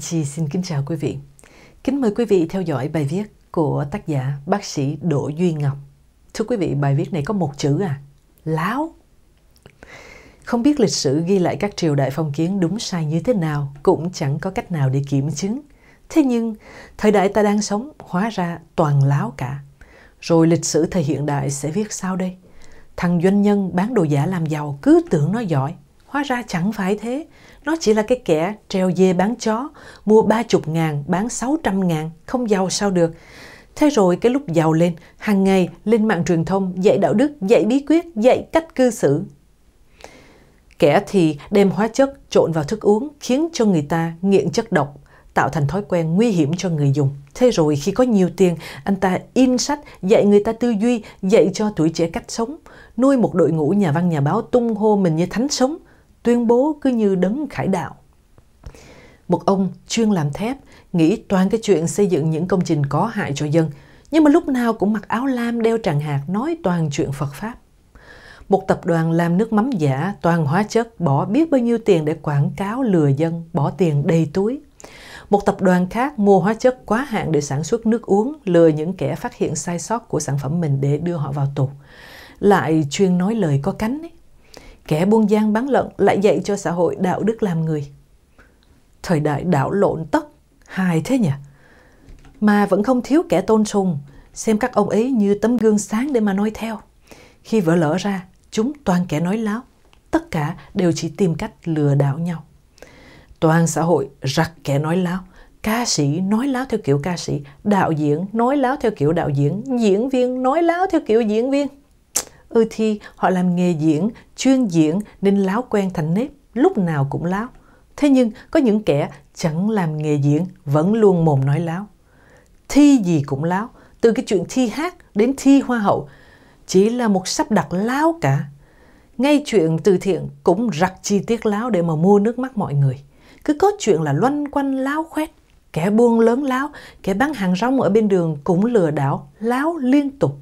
Chi xin kính chào quý vị. Kính mời quý vị theo dõi bài viết của tác giả bác sĩ Đỗ Duy Ngọc. Thưa quý vị, bài viết này có một chữ à, láo. Không biết lịch sử ghi lại các triều đại phong kiến đúng sai như thế nào cũng chẳng có cách nào để kiểm chứng. Thế nhưng, thời đại ta đang sống hóa ra toàn láo cả. Rồi lịch sử thời hiện đại sẽ viết sao đây? Thằng doanh nhân bán đồ giả làm giàu cứ tưởng nó giỏi, Hóa ra chẳng phải thế, nó chỉ là cái kẻ treo dê bán chó, mua 30 ngàn, bán 600 ngàn, không giàu sao được. Thế rồi cái lúc giàu lên, hàng ngày lên mạng truyền thông dạy đạo đức, dạy bí quyết, dạy cách cư xử. Kẻ thì đem hóa chất trộn vào thức uống khiến cho người ta nghiện chất độc, tạo thành thói quen nguy hiểm cho người dùng. Thế rồi khi có nhiều tiền, anh ta in sách, dạy người ta tư duy, dạy cho tuổi trẻ cách sống, nuôi một đội ngũ nhà văn nhà báo tung hô mình như thánh sống – tuyên bố cứ như đấng khải đạo. Một ông chuyên làm thép, nghĩ toàn cái chuyện xây dựng những công trình có hại cho dân, nhưng mà lúc nào cũng mặc áo lam đeo tràng hạt nói toàn chuyện Phật Pháp. Một tập đoàn làm nước mắm giả toàn hóa chất bỏ biết bao nhiêu tiền để quảng cáo lừa dân, bỏ tiền đầy túi. Một tập đoàn khác mua hóa chất quá hạn để sản xuất nước uống, lừa những kẻ phát hiện sai sót của sản phẩm mình để đưa họ vào tù. Lại chuyên nói lời có cánh ấy kẻ buôn gian bán lận lại dạy cho xã hội đạo đức làm người. Thời đại đảo lộn tất hài thế nhỉ? Mà vẫn không thiếu kẻ tôn sùng, xem các ông ấy như tấm gương sáng để mà nói theo. Khi vỡ lỡ ra, chúng toàn kẻ nói láo, tất cả đều chỉ tìm cách lừa đảo nhau. Toàn xã hội rặt kẻ nói láo, ca sĩ nói láo theo kiểu ca sĩ, đạo diễn nói láo theo kiểu đạo diễn, diễn viên nói láo theo kiểu diễn viên. Ừ thi họ làm nghề diễn, chuyên diễn nên láo quen thành nếp, lúc nào cũng láo. Thế nhưng có những kẻ chẳng làm nghề diễn vẫn luôn mồm nói láo. Thi gì cũng láo, từ cái chuyện thi hát đến thi hoa hậu, chỉ là một sắp đặt láo cả. Ngay chuyện từ thiện cũng rặc chi tiết láo để mà mua nước mắt mọi người. Cứ có chuyện là loanh quanh láo khoét, kẻ buôn lớn láo, kẻ bán hàng rong ở bên đường cũng lừa đảo, láo liên tục.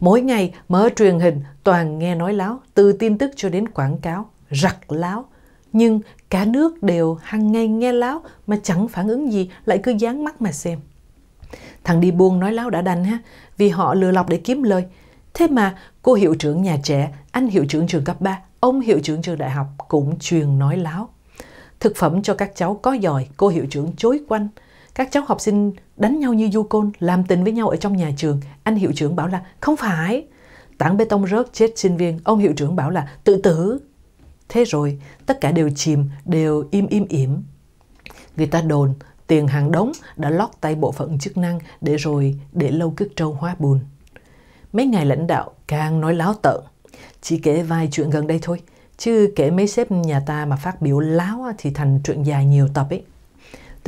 Mỗi ngày mở truyền hình toàn nghe nói láo, từ tin tức cho đến quảng cáo, rặt láo. Nhưng cả nước đều hàng ngày nghe láo mà chẳng phản ứng gì, lại cứ dán mắt mà xem. Thằng đi buôn nói láo đã đành ha, vì họ lừa lọc để kiếm lời. Thế mà cô hiệu trưởng nhà trẻ, anh hiệu trưởng trường cấp 3, ông hiệu trưởng trường đại học cũng truyền nói láo. Thực phẩm cho các cháu có giỏi, cô hiệu trưởng chối quanh – các cháu học sinh đánh nhau như du côn, làm tình với nhau ở trong nhà trường. Anh hiệu trưởng bảo là không phải. Tảng bê tông rớt chết sinh viên, ông hiệu trưởng bảo là tự tử. Thế rồi, tất cả đều chìm, đều im im ỉm. Người ta đồn tiền hàng đống đã lót tay bộ phận chức năng để rồi để lâu cứt trâu hóa bùn. Mấy ngày lãnh đạo càng nói láo tợn, chỉ kể vài chuyện gần đây thôi, chứ kể mấy sếp nhà ta mà phát biểu láo thì thành chuyện dài nhiều tập ấy.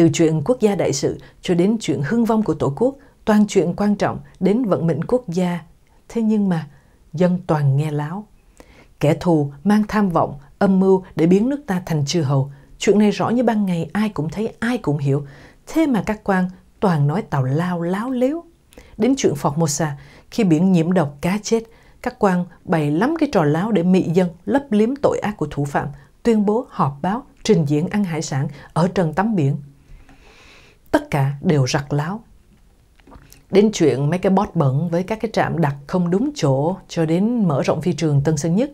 Từ chuyện quốc gia đại sự cho đến chuyện hưng vong của Tổ quốc, toàn chuyện quan trọng đến vận mệnh quốc gia. Thế nhưng mà, dân toàn nghe láo. Kẻ thù mang tham vọng, âm mưu để biến nước ta thành chư hầu. Chuyện này rõ như ban ngày ai cũng thấy, ai cũng hiểu. Thế mà các quan toàn nói tào lao láo liếu. Đến chuyện Formosa, khi biển nhiễm độc cá chết, các quan bày lắm cái trò láo để mị dân lấp liếm tội ác của thủ phạm, tuyên bố họp báo, trình diễn ăn hải sản ở trần tắm biển tất cả đều rặc láo đến chuyện mấy cái bot bẩn với các cái trạm đặt không đúng chỗ cho đến mở rộng phi trường Tân Sơn Nhất,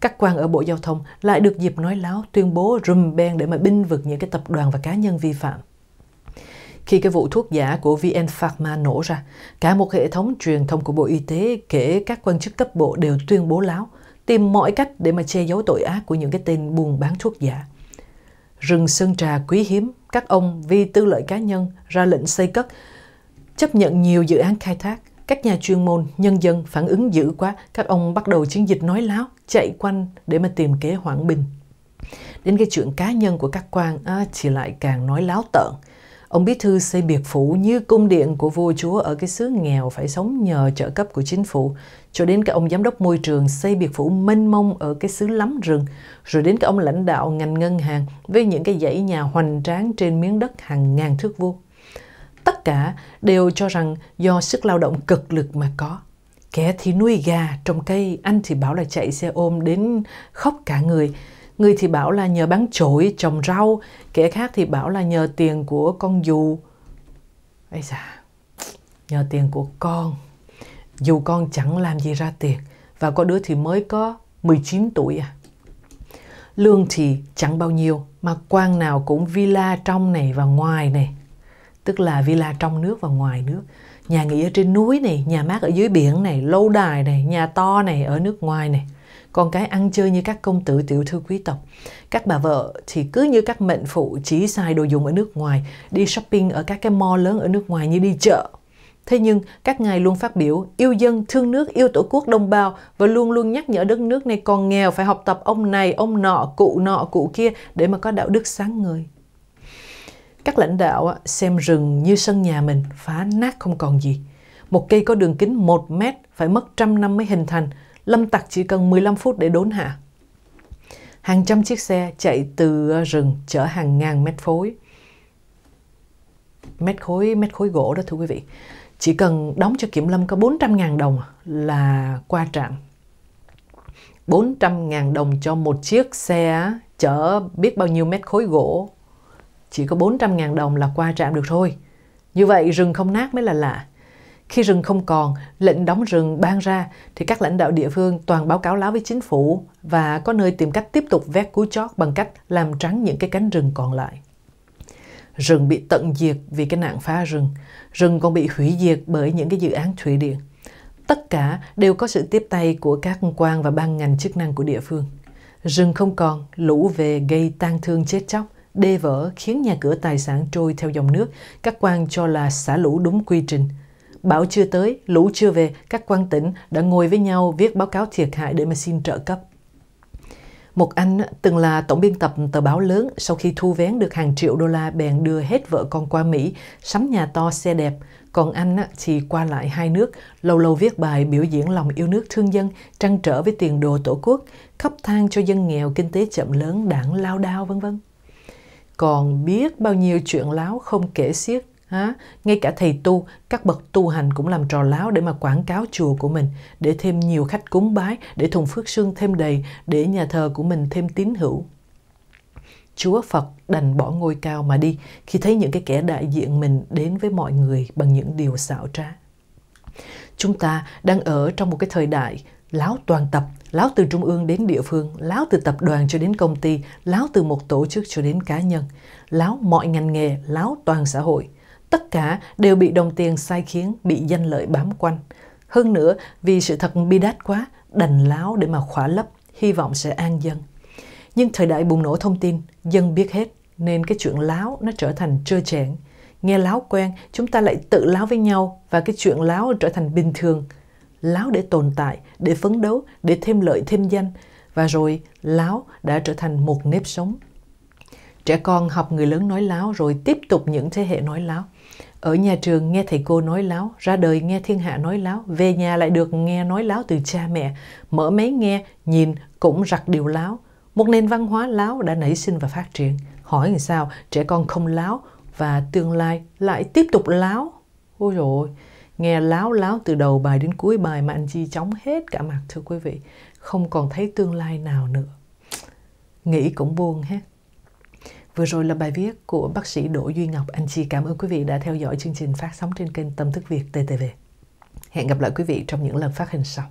các quan ở Bộ Giao thông lại được dịp nói láo tuyên bố rùm beng để mà binh vực những cái tập đoàn và cá nhân vi phạm. Khi cái vụ thuốc giả của VN Pharma nổ ra, cả một hệ thống truyền thông của Bộ Y tế kể các quan chức cấp bộ đều tuyên bố láo, tìm mọi cách để mà che giấu tội ác của những cái tên buôn bán thuốc giả rừng sơn trà quý hiếm, các ông vì tư lợi cá nhân ra lệnh xây cất, chấp nhận nhiều dự án khai thác. Các nhà chuyên môn, nhân dân phản ứng dữ quá, các ông bắt đầu chiến dịch nói láo, chạy quanh để mà tìm kế hoãn bình. Đến cái chuyện cá nhân của các quan à, thì lại càng nói láo tợn. Ông Bí Thư xây biệt phủ như cung điện của vua chúa ở cái xứ nghèo phải sống nhờ trợ cấp của chính phủ, cho đến cả ông giám đốc môi trường xây biệt phủ mênh mông ở cái xứ lắm rừng, rồi đến cả ông lãnh đạo ngành ngân hàng với những cái dãy nhà hoành tráng trên miếng đất hàng ngàn thước vuông. Tất cả đều cho rằng do sức lao động cực lực mà có. Kẻ thì nuôi gà trồng cây, anh thì bảo là chạy xe ôm đến khóc cả người, người thì bảo là nhờ bán trội trồng rau kẻ khác thì bảo là nhờ tiền của con dù ấy dạ nhờ tiền của con dù con chẳng làm gì ra tiền và có đứa thì mới có 19 tuổi à lương thì chẳng bao nhiêu mà quan nào cũng villa trong này và ngoài này tức là villa trong nước và ngoài nước nhà nghỉ ở trên núi này nhà mát ở dưới biển này lâu đài này nhà to này ở nước ngoài này con cái ăn chơi như các công tử tiểu thư quý tộc. Các bà vợ thì cứ như các mệnh phụ chỉ xài đồ dùng ở nước ngoài, đi shopping ở các cái mall lớn ở nước ngoài như đi chợ. Thế nhưng, các ngài luôn phát biểu yêu dân, thương nước, yêu tổ quốc đồng bào và luôn luôn nhắc nhở đất nước này còn nghèo phải học tập ông này, ông nọ, cụ nọ, cụ kia để mà có đạo đức sáng người. Các lãnh đạo xem rừng như sân nhà mình, phá nát không còn gì. Một cây có đường kính 1 mét phải mất trăm năm mới hình thành, lâm tặc chỉ cần 15 phút để đốn hạ. Hàng trăm chiếc xe chạy từ rừng chở hàng ngàn mét khối. Mét khối, mét khối gỗ đó thưa quý vị. Chỉ cần đóng cho Kiểm Lâm có 400.000 đồng là qua trạm. 400.000 đồng cho một chiếc xe chở biết bao nhiêu mét khối gỗ. Chỉ có 400.000 đồng là qua trạm được thôi. Như vậy rừng không nát mới là lạ. Khi rừng không còn, lệnh đóng rừng ban ra thì các lãnh đạo địa phương toàn báo cáo láo với chính phủ và có nơi tìm cách tiếp tục vét cú chót bằng cách làm trắng những cái cánh rừng còn lại. Rừng bị tận diệt vì cái nạn phá rừng, rừng còn bị hủy diệt bởi những cái dự án thủy điện. Tất cả đều có sự tiếp tay của các quan và ban ngành chức năng của địa phương. Rừng không còn, lũ về gây tang thương chết chóc, đê vỡ khiến nhà cửa tài sản trôi theo dòng nước, các quan cho là xả lũ đúng quy trình, bão chưa tới, lũ chưa về, các quan tỉnh đã ngồi với nhau viết báo cáo thiệt hại để mà xin trợ cấp. Một anh từng là tổng biên tập tờ báo lớn, sau khi thu vén được hàng triệu đô la bèn đưa hết vợ con qua Mỹ, sắm nhà to xe đẹp. Còn anh thì qua lại hai nước, lâu lâu viết bài biểu diễn lòng yêu nước thương dân, trăn trở với tiền đồ tổ quốc, khắp thang cho dân nghèo, kinh tế chậm lớn, đảng lao đao vân vân. Còn biết bao nhiêu chuyện láo không kể xiết, À, ngay cả thầy tu, các bậc tu hành cũng làm trò láo để mà quảng cáo chùa của mình, để thêm nhiều khách cúng bái, để thùng phước sương thêm đầy, để nhà thờ của mình thêm tín hữu. Chúa Phật đành bỏ ngôi cao mà đi khi thấy những cái kẻ đại diện mình đến với mọi người bằng những điều xảo trá. Chúng ta đang ở trong một cái thời đại láo toàn tập, láo từ trung ương đến địa phương, láo từ tập đoàn cho đến công ty, láo từ một tổ chức cho đến cá nhân, láo mọi ngành nghề, láo toàn xã hội – tất cả đều bị đồng tiền sai khiến, bị danh lợi bám quanh. Hơn nữa, vì sự thật bi đát quá, đành láo để mà khỏa lấp, hy vọng sẽ an dân. Nhưng thời đại bùng nổ thông tin, dân biết hết, nên cái chuyện láo nó trở thành trơ trẽn. Nghe láo quen, chúng ta lại tự láo với nhau và cái chuyện láo trở thành bình thường. Láo để tồn tại, để phấn đấu, để thêm lợi thêm danh. Và rồi, láo đã trở thành một nếp sống. Trẻ con học người lớn nói láo rồi tiếp tục những thế hệ nói láo ở nhà trường nghe thầy cô nói láo, ra đời nghe thiên hạ nói láo, về nhà lại được nghe nói láo từ cha mẹ, mở máy nghe, nhìn cũng rặc điều láo. Một nền văn hóa láo đã nảy sinh và phát triển. Hỏi làm sao trẻ con không láo và tương lai lại tiếp tục láo? Ôi rồi nghe láo láo từ đầu bài đến cuối bài mà anh Chi chóng hết cả mặt thưa quý vị. Không còn thấy tương lai nào nữa. Nghĩ cũng buồn hết. Vừa rồi là bài viết của bác sĩ Đỗ Duy Ngọc. Anh chị cảm ơn quý vị đã theo dõi chương trình phát sóng trên kênh Tâm Thức Việt TTV. Hẹn gặp lại quý vị trong những lần phát hình sau.